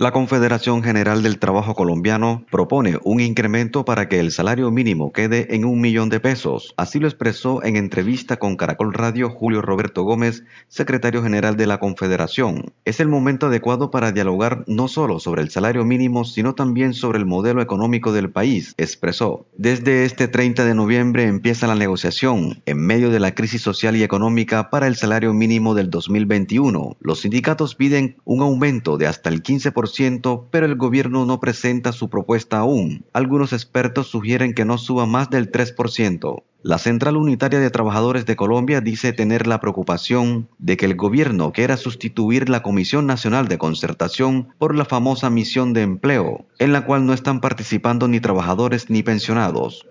La Confederación General del Trabajo Colombiano propone un incremento para que el salario mínimo quede en un millón de pesos. Así lo expresó en entrevista con Caracol Radio Julio Roberto Gómez, secretario general de la Confederación. Es el momento adecuado para dialogar no solo sobre el salario mínimo, sino también sobre el modelo económico del país, expresó. Desde este 30 de noviembre empieza la negociación en medio de la crisis social y económica para el salario mínimo del 2021. Los sindicatos piden un aumento de hasta el 15% pero el gobierno no presenta su propuesta aún. Algunos expertos sugieren que no suba más del 3%. La Central Unitaria de Trabajadores de Colombia dice tener la preocupación de que el gobierno quiera sustituir la Comisión Nacional de Concertación por la famosa misión de empleo, en la cual no están participando ni trabajadores ni pensionados.